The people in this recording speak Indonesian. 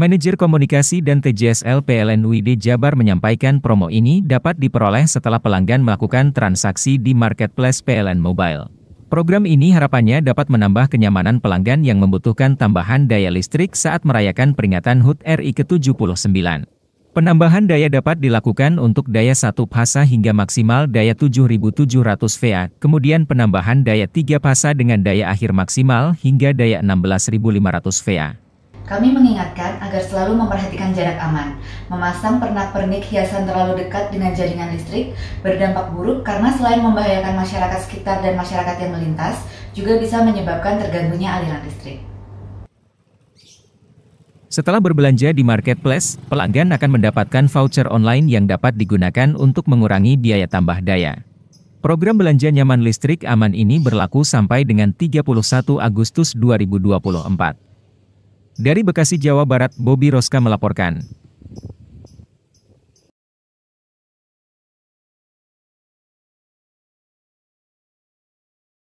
Manajer Komunikasi dan TJSL PLN Widi Jabar menyampaikan promo ini dapat diperoleh setelah pelanggan melakukan transaksi di marketplace PLN Mobile. Program ini harapannya dapat menambah kenyamanan pelanggan yang membutuhkan tambahan daya listrik saat merayakan peringatan HUT RI ke-79. Penambahan daya dapat dilakukan untuk daya 1 fasa hingga maksimal daya 7700 VA, kemudian penambahan daya 3 fasa dengan daya akhir maksimal hingga daya 16500 VA. Kami mengingatkan agar selalu memperhatikan jarak aman. Memasang pernak-pernik hiasan terlalu dekat dengan jaringan listrik berdampak buruk karena selain membahayakan masyarakat sekitar dan masyarakat yang melintas, juga bisa menyebabkan terganggunya aliran listrik. Setelah berbelanja di marketplace, pelanggan akan mendapatkan voucher online yang dapat digunakan untuk mengurangi biaya tambah daya. Program belanja nyaman listrik aman ini berlaku sampai dengan 31 Agustus 2024. Dari Bekasi, Jawa Barat, Bobby Roska melaporkan.